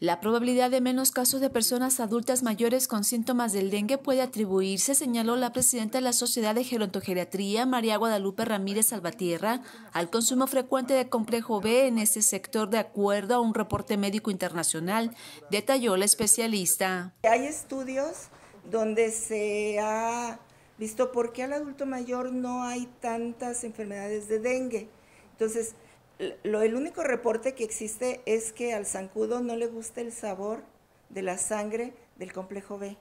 La probabilidad de menos casos de personas adultas mayores con síntomas del dengue puede atribuirse, señaló la presidenta de la Sociedad de Gerontogeriatría, María Guadalupe Ramírez Salvatierra, al consumo frecuente de complejo B en ese sector de acuerdo a un reporte médico internacional, detalló la especialista. Hay estudios donde se ha visto por qué al adulto mayor no hay tantas enfermedades de dengue. Entonces, lo, el único reporte que existe es que al zancudo no le gusta el sabor de la sangre del complejo B.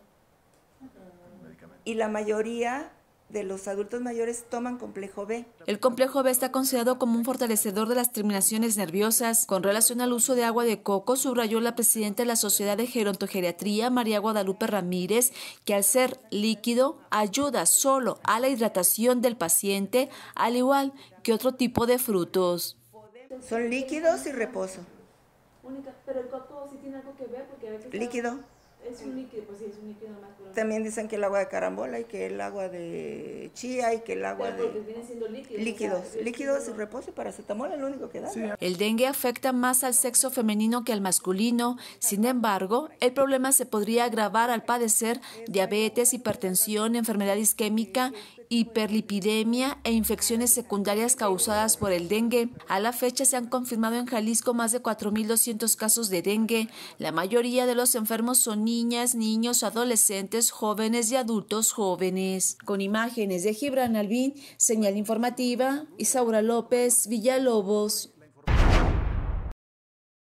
Y la mayoría de los adultos mayores toman complejo B. El complejo B está considerado como un fortalecedor de las terminaciones nerviosas. Con relación al uso de agua de coco, subrayó la presidenta de la Sociedad de Gerontogeriatría, María Guadalupe Ramírez, que al ser líquido ayuda solo a la hidratación del paciente, al igual que otro tipo de frutos. Son líquidos y reposo. pero el coco sí tiene algo que ver Líquido. Es un líquido, pues sí, es un líquido más También dicen que el agua de carambola y que el agua de chía y que el agua de... líquidos. líquidos, y reposo y paracetamol es lo único que da. El dengue afecta más al sexo femenino que al masculino. Sin embargo, el problema se podría agravar al padecer diabetes, hipertensión, enfermedad isquémica hiperlipidemia e infecciones secundarias causadas por el dengue. A la fecha se han confirmado en Jalisco más de 4.200 casos de dengue. La mayoría de los enfermos son niñas, niños, adolescentes, jóvenes y adultos jóvenes. Con imágenes de Gibran Albín, señal informativa, Isaura López, Villalobos.